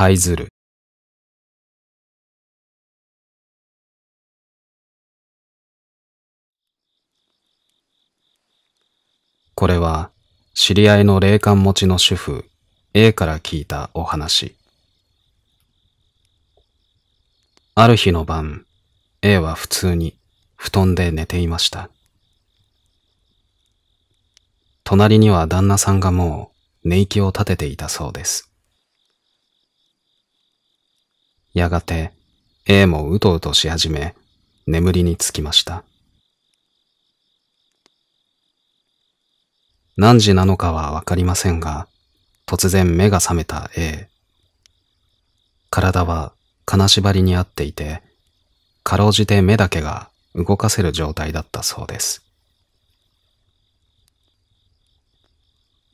はいずる。これは、知り合いの霊感持ちの主婦 A から聞いたお話。ある日の晩、A は普通に布団で寝ていました。隣には旦那さんがもう寝息を立てていたそうです。やがて A もうとうとし始め、眠りにつきました。何時なのかはわかりませんが、突然目が覚めた A。体は金縛りにあっていて、かろうじて目だけが動かせる状態だったそうです。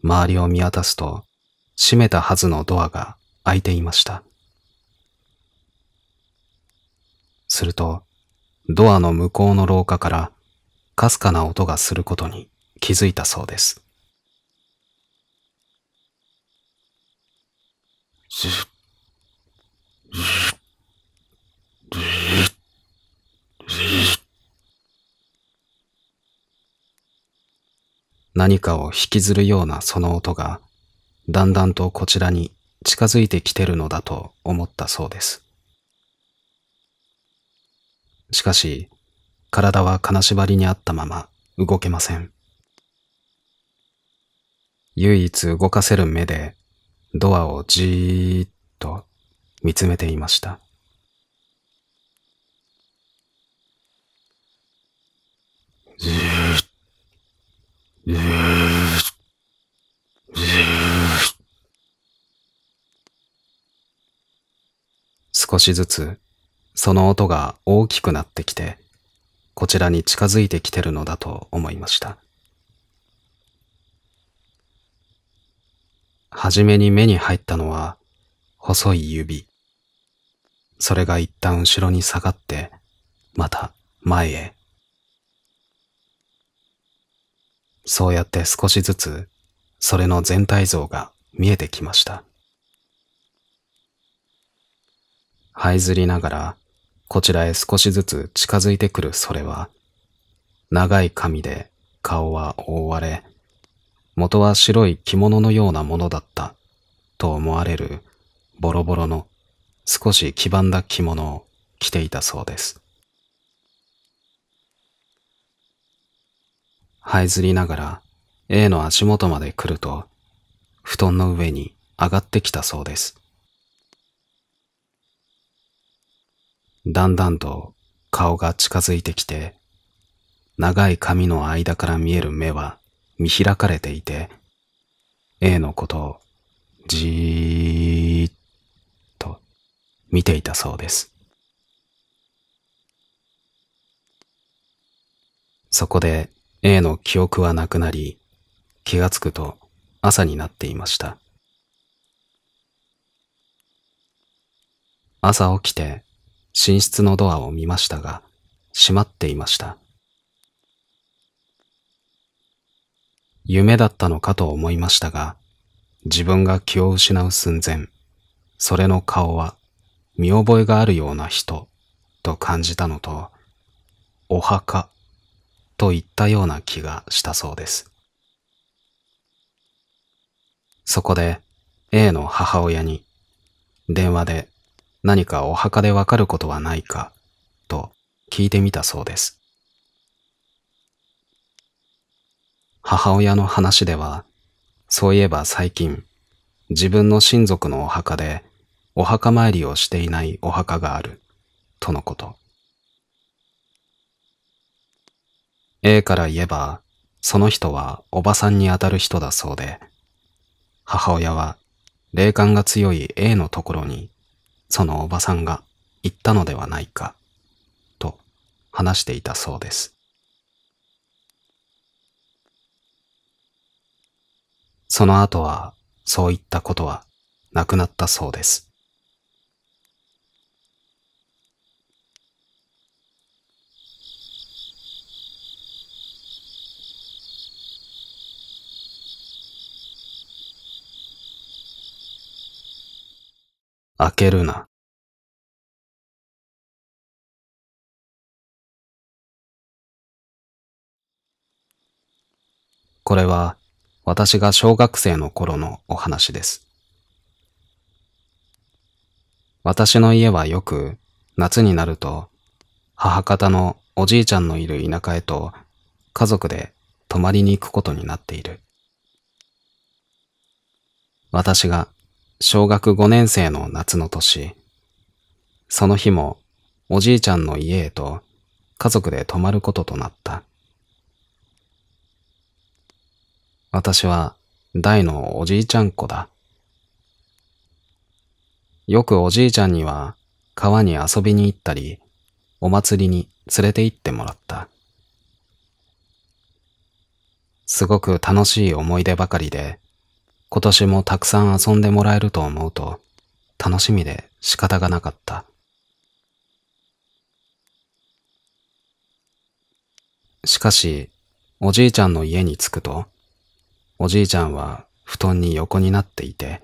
周りを見渡すと、閉めたはずのドアが開いていました。すると、ドアの向こうの廊下から、かすかな音がすることに気づいたそうです。何かを引きずるようなその音が、だんだんとこちらに近づいてきてるのだと思ったそうです。しかし、体は金縛りにあったまま動けません。唯一動かせる目でドアをじーっと見つめていました。じーじーじー少しずつその音が大きくなってきて、こちらに近づいてきてるのだと思いました。はじめに目に入ったのは、細い指。それが一旦後ろに下がって、また前へ。そうやって少しずつ、それの全体像が見えてきました。這いずりながら、こちらへ少しずつ近づいてくるそれは、長い髪で顔は覆われ、元は白い着物のようなものだったと思われるボロボロの少し黄ばんだ着物を着ていたそうです。這いずりながら A の足元まで来ると、布団の上に上がってきたそうです。だんだんと顔が近づいてきて、長い髪の間から見える目は見開かれていて、A のことをじーっと見ていたそうです。そこで A の記憶はなくなり、気がつくと朝になっていました。朝起きて寝室のドアを見ましたが、閉まっていました。夢だったのかと思いましたが、自分が気を失う寸前、それの顔は見覚えがあるような人と感じたのと、お墓と言ったような気がしたそうです。そこで A の母親に電話で何かお墓でわかることはないか、と聞いてみたそうです。母親の話では、そういえば最近、自分の親族のお墓でお墓参りをしていないお墓がある、とのこと。A から言えば、その人はおばさんにあたる人だそうで、母親は霊感が強い A のところにそのおばさんが言ったのではないか、と話していたそうです。その後は、そういったことはなくなったそうです。開けるな。これは私が小学生の頃のお話です。私の家はよく夏になると母方のおじいちゃんのいる田舎へと家族で泊まりに行くことになっている。私が小学5年生の夏の年、その日もおじいちゃんの家へと家族で泊まることとなった。私は大のおじいちゃん子だ。よくおじいちゃんには川に遊びに行ったり、お祭りに連れて行ってもらった。すごく楽しい思い出ばかりで、今年もたくさん遊んでもらえると思うと、楽しみで仕方がなかった。しかし、おじいちゃんの家に着くと、おじいちゃんは布団に横になっていて、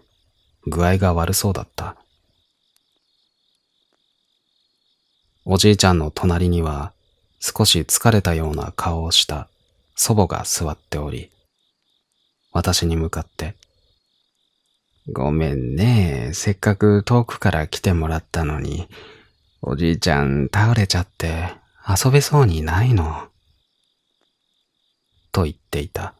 具合が悪そうだった。おじいちゃんの隣には、少し疲れたような顔をした祖母が座っており、私に向かって、ごめんね。せっかく遠くから来てもらったのに、おじいちゃん倒れちゃって遊べそうにないの。と言っていた。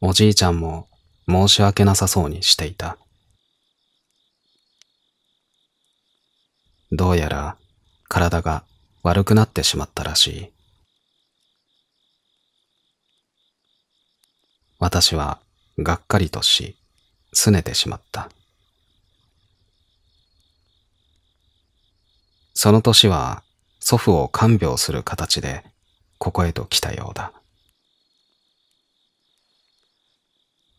おじいちゃんも申し訳なさそうにしていた。どうやら体が悪くなってしまったらしい。私はがっかりとし、拗ねてしまった。その年は祖父を看病する形でここへと来たようだ。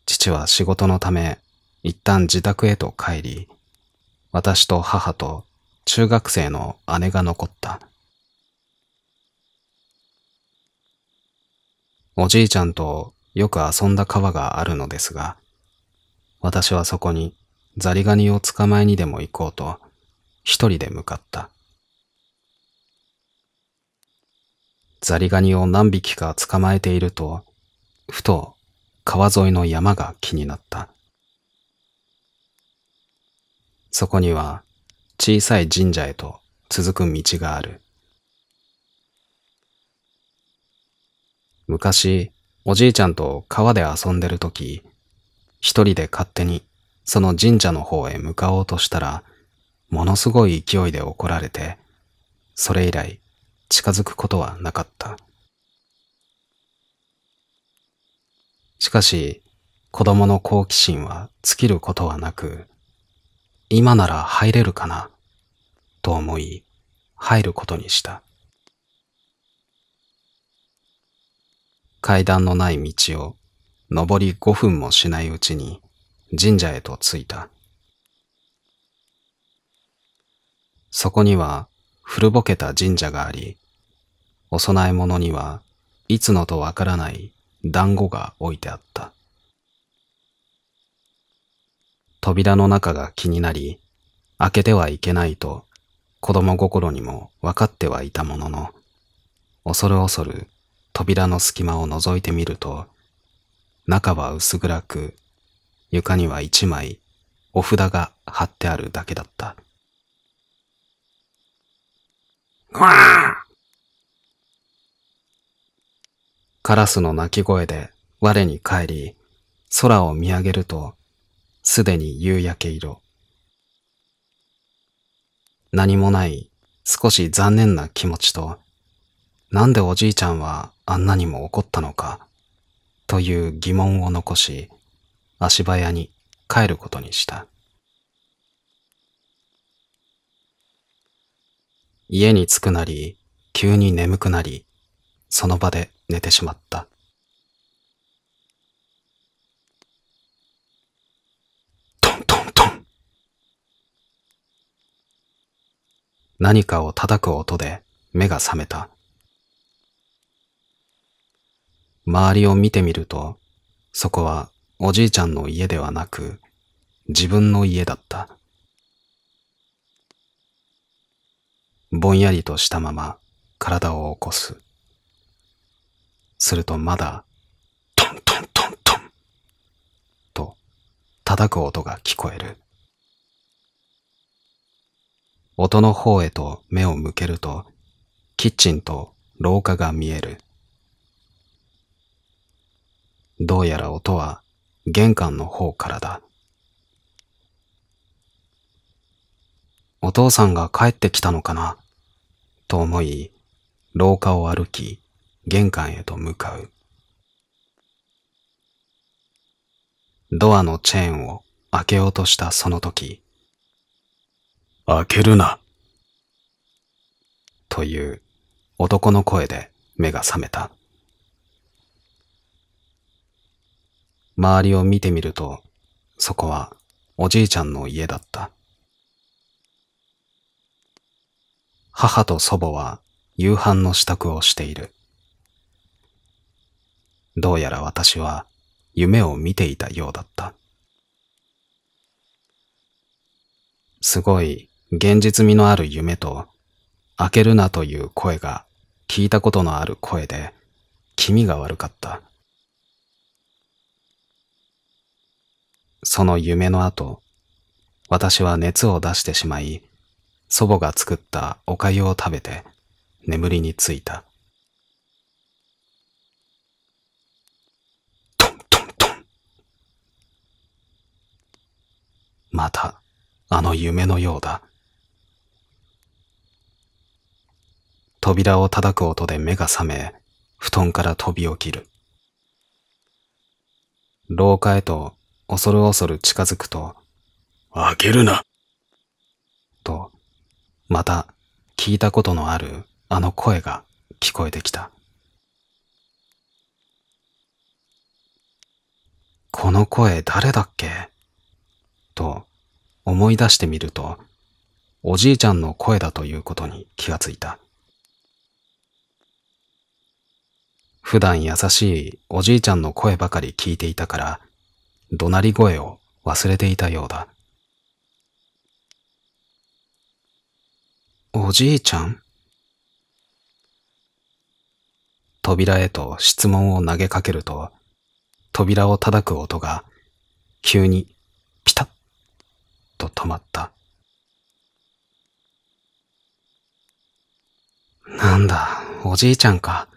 父は仕事のため一旦自宅へと帰り、私と母と中学生の姉が残った。おじいちゃんとよく遊んだ川があるのですが、私はそこにザリガニを捕まえにでも行こうと、一人で向かった。ザリガニを何匹か捕まえていると、ふと川沿いの山が気になった。そこには小さい神社へと続く道がある。昔、おじいちゃんと川で遊んでる時、一人で勝手にその神社の方へ向かおうとしたら、ものすごい勢いで怒られて、それ以来近づくことはなかった。しかし、子供の好奇心は尽きることはなく、今なら入れるかな、と思い、入ることにした。階段のない道を、上り5分もしないうちに神社へと着いた。そこには古ぼけた神社があり、お供え物にはいつのとわからない団子が置いてあった。扉の中が気になり、開けてはいけないと子供心にも分かってはいたものの、恐る恐る扉の隙間を覗いてみると、中は薄暗く、床には一枚お札が貼ってあるだけだった。カラスの鳴き声で我に帰り、空を見上げると、すでに夕焼け色。何もない少し残念な気持ちと、なんでおじいちゃんはあんなにも怒ったのか、という疑問を残し、足早に帰ることにした。家に着くなり、急に眠くなり、その場で寝てしまった。トントントン何かを叩く音で目が覚めた。周りを見てみると、そこはおじいちゃんの家ではなく、自分の家だった。ぼんやりとしたまま体を起こす。するとまだ、トントントントンと叩く音が聞こえる。音の方へと目を向けると、キッチンと廊下が見える。どうやら音は玄関の方からだ。お父さんが帰ってきたのかなと思い、廊下を歩き、玄関へと向かう。ドアのチェーンを開けようとしたその時、開けるなという男の声で目が覚めた。周りを見てみると、そこはおじいちゃんの家だった。母と祖母は夕飯の支度をしている。どうやら私は夢を見ていたようだった。すごい現実味のある夢と、開けるなという声が聞いたことのある声で気味が悪かった。その夢の後、私は熱を出してしまい、祖母が作ったお粥を食べて眠りについた。トントントン。また、あの夢のようだ。扉を叩く音で目が覚め、布団から飛び起きる。廊下へと恐る恐る近づくと、開けるなと、また聞いたことのあるあの声が聞こえてきた。この声誰だっけと思い出してみると、おじいちゃんの声だということに気がついた。普段優しいおじいちゃんの声ばかり聞いていたから、怒鳴り声を忘れていたようだ。おじいちゃん扉へと質問を投げかけると、扉を叩く音が急にピタッと止まった。なんだ、おじいちゃんか、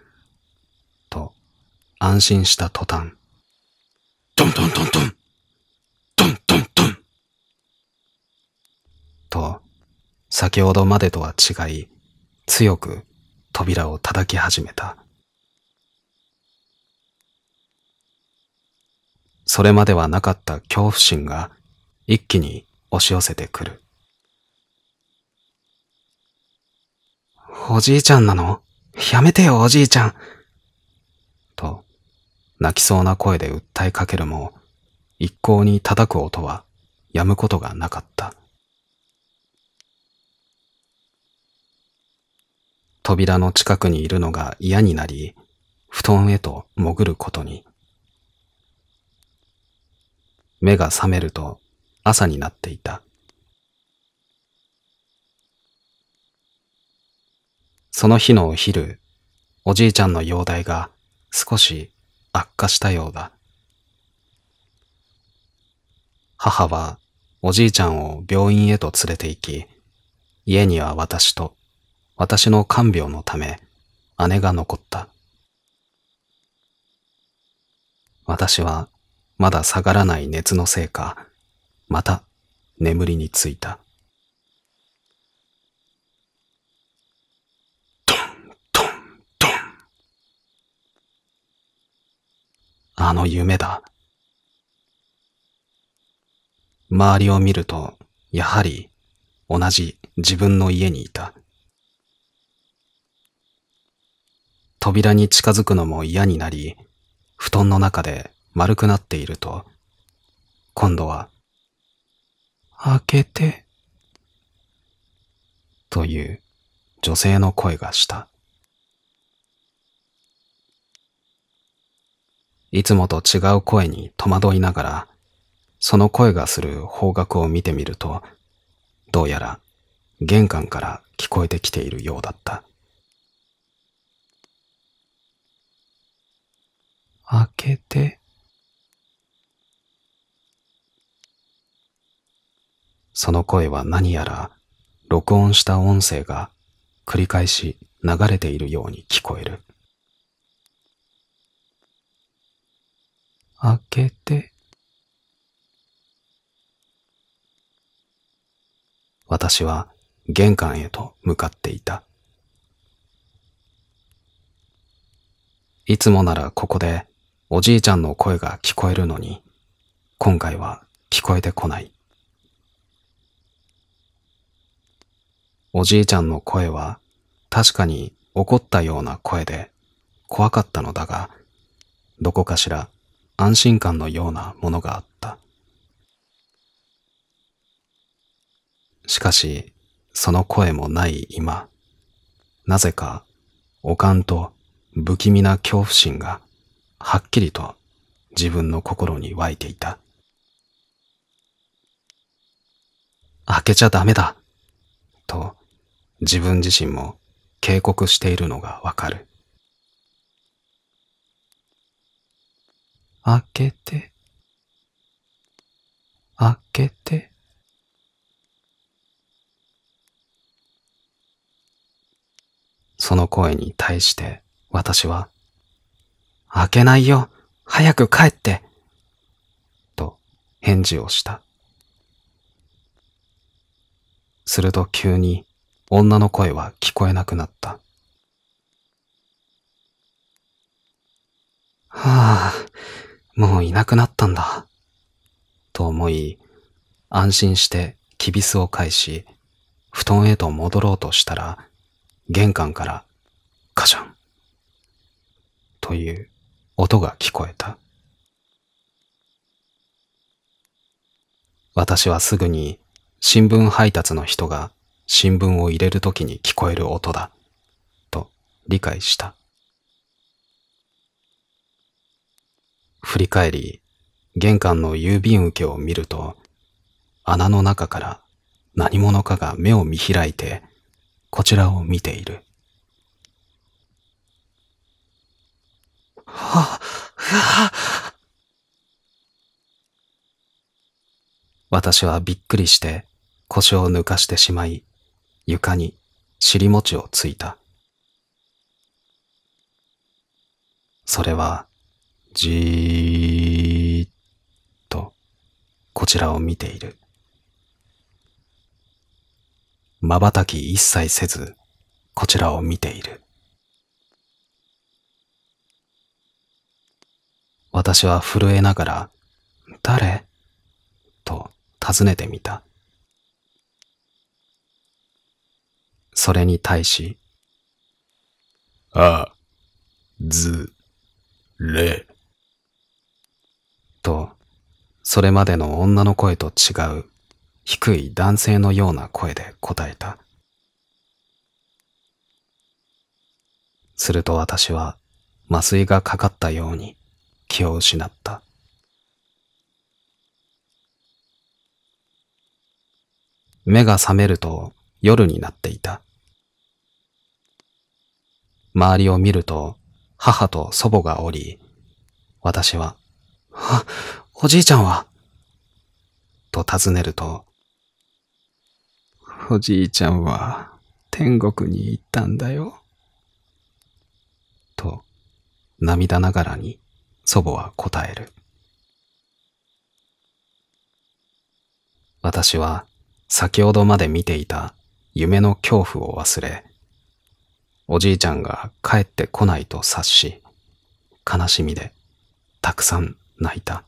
と安心した途端、トントントントン。トントントン。と、先ほどまでとは違い、強く扉を叩き始めた。それまではなかった恐怖心が一気に押し寄せてくる。おじいちゃんなのやめてよ、おじいちゃん。泣きそうな声で訴えかけるも、一向に叩く音はやむことがなかった。扉の近くにいるのが嫌になり、布団へと潜ることに。目が覚めると朝になっていた。その日のお昼、おじいちゃんの容体が少し悪化したようだ。母はおじいちゃんを病院へと連れて行き、家には私と私の看病のため姉が残った。私はまだ下がらない熱のせいか、また眠りについた。あの夢だ。周りを見ると、やはり同じ自分の家にいた。扉に近づくのも嫌になり、布団の中で丸くなっていると、今度は、開けて、という女性の声がした。いつもと違う声に戸惑いながら、その声がする方角を見てみると、どうやら玄関から聞こえてきているようだった。開けて。その声は何やら録音した音声が繰り返し流れているように聞こえる。開けて。私は玄関へと向かっていた。いつもならここでおじいちゃんの声が聞こえるのに、今回は聞こえてこない。おじいちゃんの声は確かに怒ったような声で怖かったのだが、どこかしら安心感のようなものがあった。しかし、その声もない今、なぜか、おかんと不気味な恐怖心が、はっきりと自分の心に湧いていた。開けちゃダメだと自分自身も警告しているのがわかる。開けて、開けて。その声に対して私は、開けないよ、早く帰って、と返事をした。すると急に女の声は聞こえなくなった。はあ、もういなくなったんだ。と思い、安心してキビスを返し、布団へと戻ろうとしたら、玄関から、カシャン、という音が聞こえた。私はすぐに新聞配達の人が新聞を入れるときに聞こえる音だ、と理解した。振り返り、玄関の郵便受けを見ると、穴の中から何者かが目を見開いて、こちらを見ている。は、は、私はびっくりして腰を抜かしてしまい、床に尻餅をついた。それはじーっとこちらを見ている。瞬き一切せずこちらを見ている。私は震えながら誰と尋ねてみた。それに対し、あ、ず、れ、と、それまでの女の声と違う低い男性のような声で答えた。すると私は麻酔がかかったように気を失った。目が覚めると夜になっていた。周りを見ると母と祖母がおり、私はあ、おじいちゃんはと尋ねると、おじいちゃんは天国に行ったんだよ。と、涙ながらに祖母は答える。私は先ほどまで見ていた夢の恐怖を忘れ、おじいちゃんが帰ってこないと察し、悲しみでたくさん泣いた。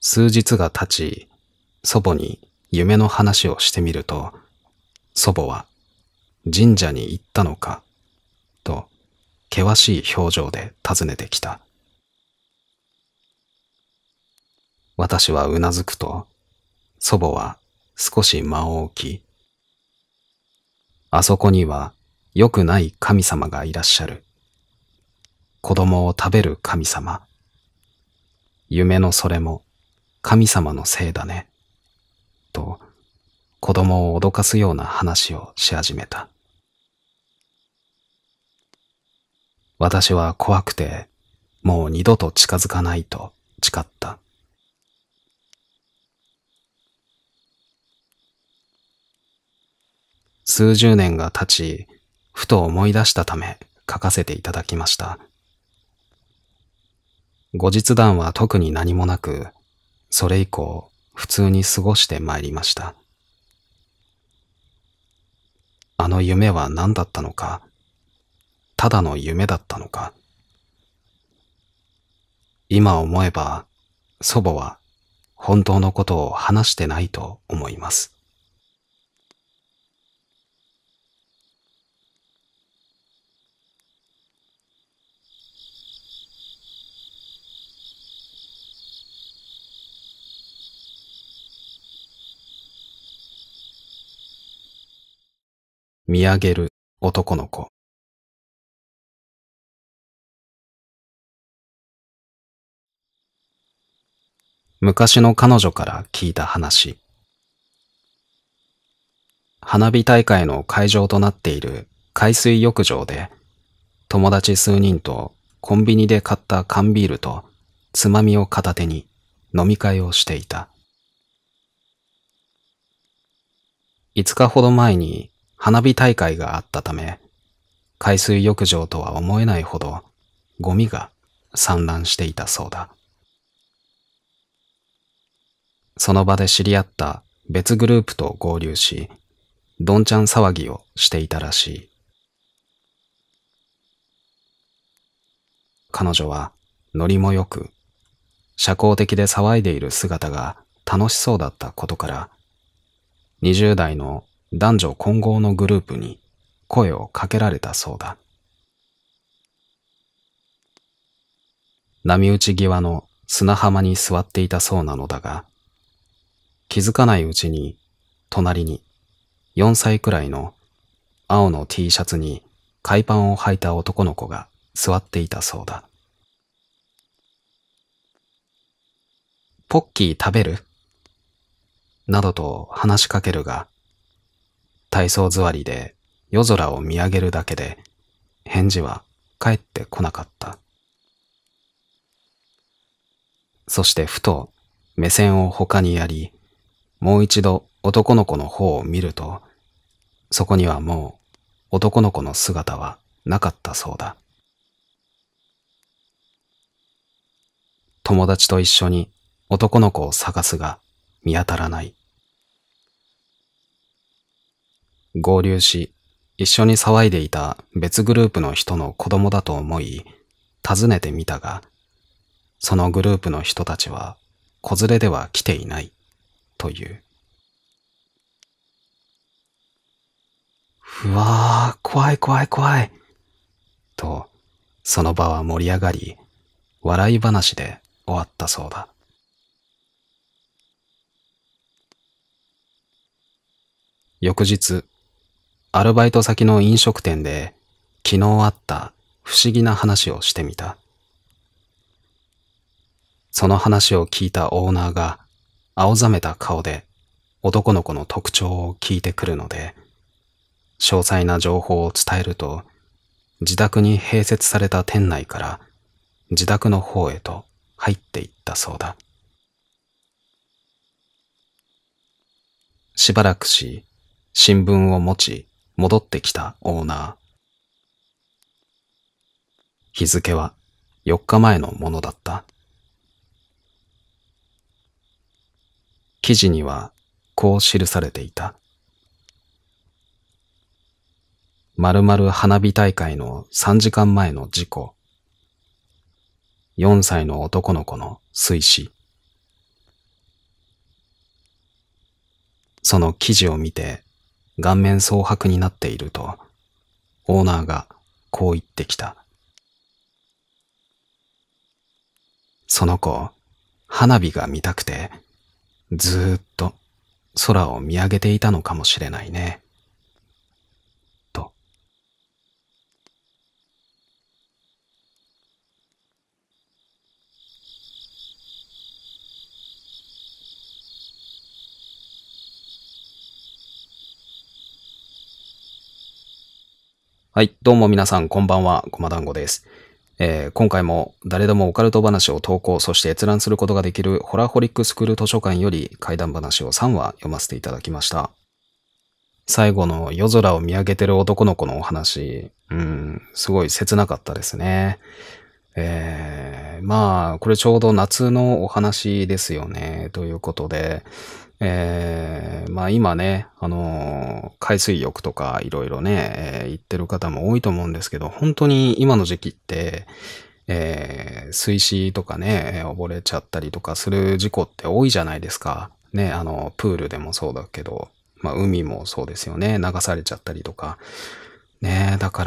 数日が経ち、祖母に夢の話をしてみると、祖母は神社に行ったのかと険しい表情で尋ねてきた。私はうなずくと、祖母は少し間を置き、あそこには良くない神様がいらっしゃる。子供を食べる神様。夢のそれも神様のせいだね。と、子供を脅かすような話をし始めた。私は怖くて、もう二度と近づかないと誓った。数十年が経ち、ふと思い出したため書かせていただきました。後日談は特に何もなく、それ以降普通に過ごしてまいりました。あの夢は何だったのか、ただの夢だったのか。今思えば祖母は本当のことを話してないと思います。見上げる男の子。昔の彼女から聞いた話。花火大会の会場となっている海水浴場で、友達数人とコンビニで買った缶ビールとつまみを片手に飲み会をしていた。5日ほど前に花火大会があったため、海水浴場とは思えないほどゴミが散乱していたそうだ。その場で知り合った別グループと合流し、どんちゃん騒ぎをしていたらしい。彼女はノリも良く、社交的で騒いでいる姿が楽しそうだったことから、20代の男女混合のグループに声をかけられたそうだ。波打ち際の砂浜に座っていたそうなのだが、気づかないうちに隣に4歳くらいの青の T シャツに海パンを履いた男の子が座っていたそうだ。ポッキー食べるなどと話しかけるが、体操座りで夜空を見上げるだけで返事は返ってこなかった。そしてふと目線を他にやり、もう一度男の子の方を見ると、そこにはもう男の子の姿はなかったそうだ。友達と一緒に男の子を探すが見当たらない。合流し、一緒に騒いでいた別グループの人の子供だと思い、訪ねてみたが、そのグループの人たちは、子連れでは来ていない、という。うわー、怖い怖い怖い。と、その場は盛り上がり、笑い話で終わったそうだ。翌日、アルバイト先の飲食店で昨日あった不思議な話をしてみた。その話を聞いたオーナーが青ざめた顔で男の子の特徴を聞いてくるので、詳細な情報を伝えると、自宅に併設された店内から自宅の方へと入っていったそうだ。しばらくし、新聞を持ち、戻ってきたオーナー。日付は4日前のものだった。記事にはこう記されていた。〇〇花火大会の3時間前の事故。4歳の男の子の水死。その記事を見て顔面蒼白になっていると、オーナーがこう言ってきた。その子、花火が見たくて、ずーっと空を見上げていたのかもしれないね。はい、どうも皆さん、こんばんは、こま団子です。えー、今回も誰でもオカルト話を投稿、そして閲覧することができるホラホリックスクール図書館より怪談話を3話読ませていただきました。最後の夜空を見上げてる男の子のお話、うん、すごい切なかったですね。えー、まあ、これちょうど夏のお話ですよね、ということで、えー、まあ今ね、あのー、海水浴とかいろいろね、えー、行ってる方も多いと思うんですけど、本当に今の時期って、えー、水死とかね、溺れちゃったりとかする事故って多いじゃないですか。ね、あの、プールでもそうだけど、まあ海もそうですよね、流されちゃったりとか。ね、だか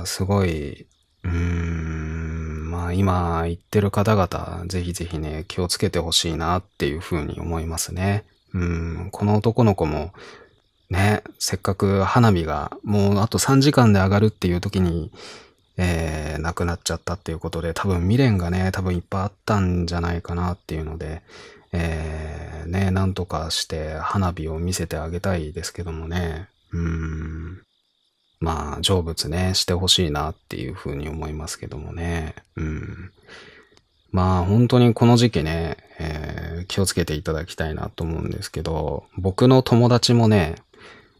ら、すごい、うーん、まあ今言ってる方々、ぜひぜひね、気をつけてほしいなっていうふうに思いますね。うん、この男の子も、ね、せっかく花火がもうあと3時間で上がるっていう時に、えー、亡くなっちゃったっていうことで、多分未練がね、多分いっぱいあったんじゃないかなっていうので、えー、ね、なんとかして花火を見せてあげたいですけどもね、うん、まあ、成仏ね、してほしいなっていうふうに思いますけどもね、うん。まあ本当にこの時期ね、えー、気をつけていただきたいなと思うんですけど、僕の友達もね、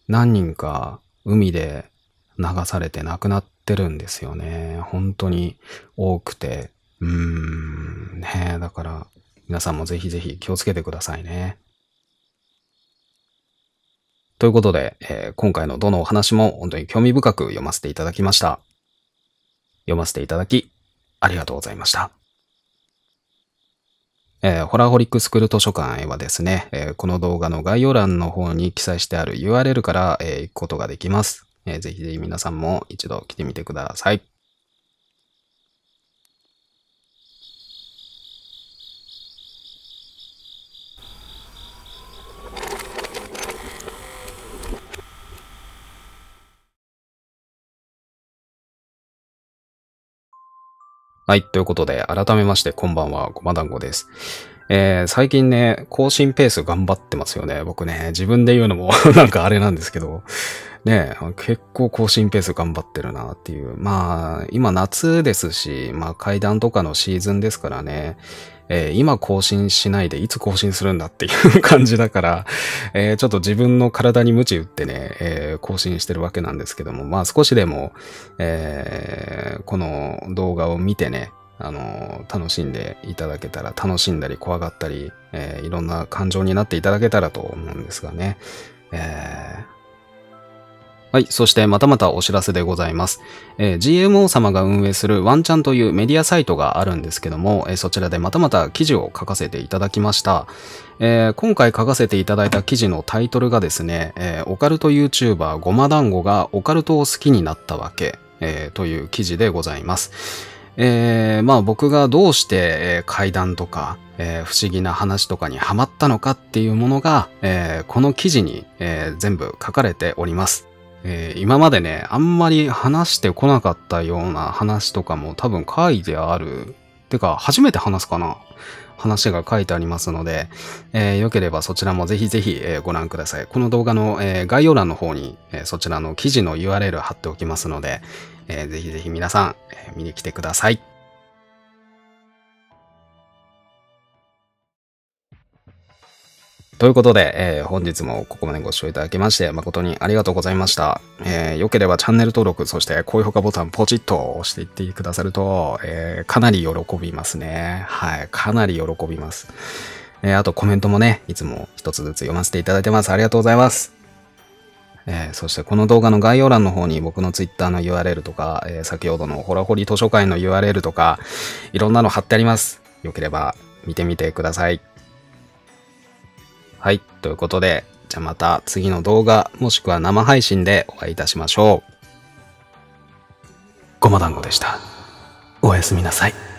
何人か海で流されて亡くなってるんですよね。本当に多くて。うーん、ねだから皆さんもぜひぜひ気をつけてくださいね。ということで、えー、今回のどのお話も本当に興味深く読ませていただきました。読ませていただき、ありがとうございました。えー、ホラーホリックスクール図書館へはですね、えー、この動画の概要欄の方に記載してある URL から、えー、行くことができます。えー、ぜひぜひ皆さんも一度来てみてください。はい。ということで、改めまして、こんばんは、ごま団子です。えー、最近ね、更新ペース頑張ってますよね。僕ね、自分で言うのも なんかあれなんですけど、ね、結構更新ペース頑張ってるなっていう。まあ、今夏ですし、まあ階段とかのシーズンですからね、えー、今更新しないでいつ更新するんだっていう感じだから、えー、ちょっと自分の体に鞭打ってね、えー、更新してるわけなんですけども、まあ少しでも、えこの動画を見てね、あの、楽しんでいただけたら、楽しんだり怖がったり、えー、いろんな感情になっていただけたらと思うんですがね。えー、はい。そしてまたまたお知らせでございます。えー、GMO 様が運営するワンチャンというメディアサイトがあるんですけども、えー、そちらでまたまた記事を書かせていただきました。えー、今回書かせていただいた記事のタイトルがですね、えオカルト YouTuber ごま団子がオカルトを好きになったわけ、えという記事でございます。えまあ僕がどうして、え階段とか、え不思議な話とかにハマったのかっていうものが、えこの記事に、え全部書かれております。えー、今までね、あんまり話してこなかったような話とかも多分書いてある。てか、初めて話すかな話が書いてありますので、えー、よければそちらもぜひぜひ、えー、ご覧ください。この動画の、えー、概要欄の方に、えそちらの記事の URL 貼っておきますので、えー、ぜひぜひ皆さん、え見に来てください。ということで、えー、本日もここまでご視聴いただきまして誠にありがとうございました。えー、良ければチャンネル登録、そして高評価ボタンポチッと押していってくださると、えー、かなり喜びますね。はい、かなり喜びます。えー、あとコメントもね、いつも一つずつ読ませていただいてます。ありがとうございます。えー、そしてこの動画の概要欄の方に僕の Twitter の URL とか、えー、先ほどのホラホリ図書館の URL とか、いろんなの貼ってあります。良ければ見てみてください。はい。ということで、じゃあまた次の動画、もしくは生配信でお会いいたしましょう。ごま団子でした。おやすみなさい。